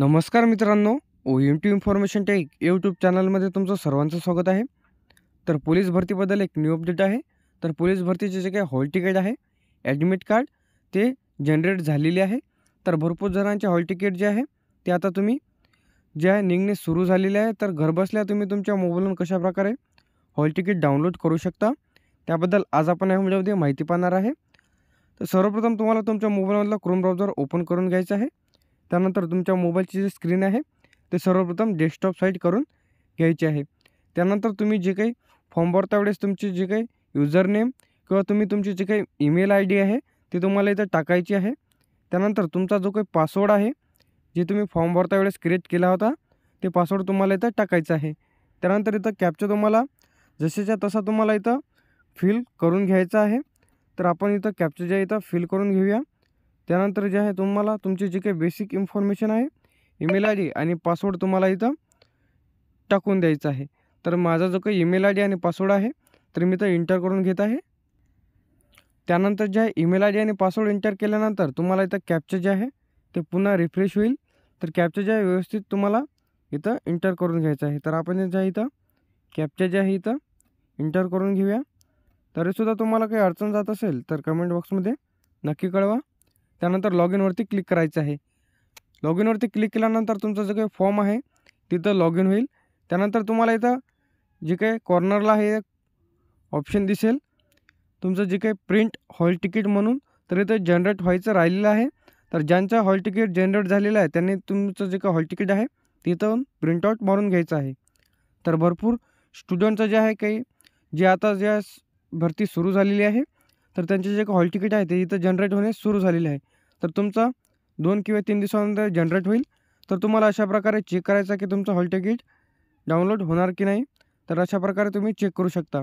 नमस्कार मित्रांनो O M T information tech YouTube चॅनलमध्ये तुमचं सर्वांचं स्वागत आहे तर पोलीस भरतीबद्दल एक न्यू अपडेट आहे तर पोलीस भरतीचे जे काही हॉल तिकीट आहे ॲडमिट कार्ड ते जनरेट झालेले आहे तर भरपूर जणांचे हॉल तिकीट जे आहे ते आता तुम्ही जे आहे निघणे सुरू झालेले आहे तर घरबसल्या तुम्ही तुमच्या मोबाईलवरून कशाप्रकारे हॉल तिकीट डाउनलोड करू शकता त्याबद्दल आज आपण या व्हिडिओमध्ये माहिती पाहणार आहे तर सर्वप्रथम तुम्हाला तुमच्या मोबाईलमधला क्रोम ब्राउझर ओपन करून घ्यायचा आहे त्यानंतर तुमच्या मोबाईलची जी स्क्रीन है तो सर्वप्रथम डेस्कटॉप साइड करून घ्यायची आहे त्यानंतर जे कहीं फॉर्म भरता वेस तुम्हें जे कहीं यूजर नेम कि तुम्हें तुम्हें जी कहीं ईमेल आई डी है ती तुम्हारा इतना टाका है त्यानंतर तुम्हारा जो काही पासवर्ड आहे जे तुम्हें फॉर्म भरता वेस क्रिएट किया होता तो पासवर्ड तुम्हाला इथं टाकायचा आहे त्यानंतर इथं कॅपचा तुम्हाला जसेच्या तसा तुम्हारा इथं फिल करून घ्यायचा आहे तर आपण इथं कॅपचा ज्या फिल करून घेऊया कनतर जे है तुम्हाला तुमचे जे काही बेसिक इन्फॉर्मेसन है ईमेल आई डी आणि पासवर्ड तुम्हारा इतना टाकून दयाच है तो माझा जो काही ईमेल आई डी आणि पासवर्ड है तो मैं तो इंटर करून घेत आहे जे आहे ईमेल आई डी आणि पासवर्ड एंटर के तुम्हाला इथं कॅपचं जे है तो पुनः रिफ्रेश होईल तर कॅपचं जे आहे व्यवस्थित तुम्हारा इथं इंटर करून घ्यायचं आहे तर आपण जे आहे इथं कॅपचं जे आहे इथं इंटर करून घेऊया तरीसुद्धा तुम्हाला काही अडचण जात असेल तर कमेंट बॉक्समध्ये नक्की कळवा त्यानंतर लॉग इनवरती क्लिक करायचं आहे लॉग इनवरती क्लिक केल्यानंतर तुमचं जे काही फॉर्म आहे तिथं लॉग इन होईल त्यानंतर तुम्हाला इथं जे काही कॉर्नरला हे ऑप्शन दिसेल तुमचं जे काही प्रिंट हॉल तिकीट म्हणून तर इथं जनरेट व्हायचं राहिलेलं आहे तर ज्यांचं हॉल तिकीट जनरेट झालेलं आहे त्यांनी तुमचं जे काही हॉल तिकीट आहे तिथं प्रिंटआउट मारून घ्यायचं आहे तर भरपूर स्टुडंटचं जे आहे काही जे आता ज्या भरती सुरू झालेली आहे तर त्यांचे जे हॉल तिकीट आहे ते इथं जनरेट होणे सुरू झालेले आहे तर तुमचा दोन किंवा तीन दिवसानंतर जनरेट होईल तर तुम्हाला अशा प्रकारे चेक करायचं की तुमचं हॉल तिकीट डाउनलोड होणार की नाही तर अशा प्रकारे तुम्ही चेक करू शकता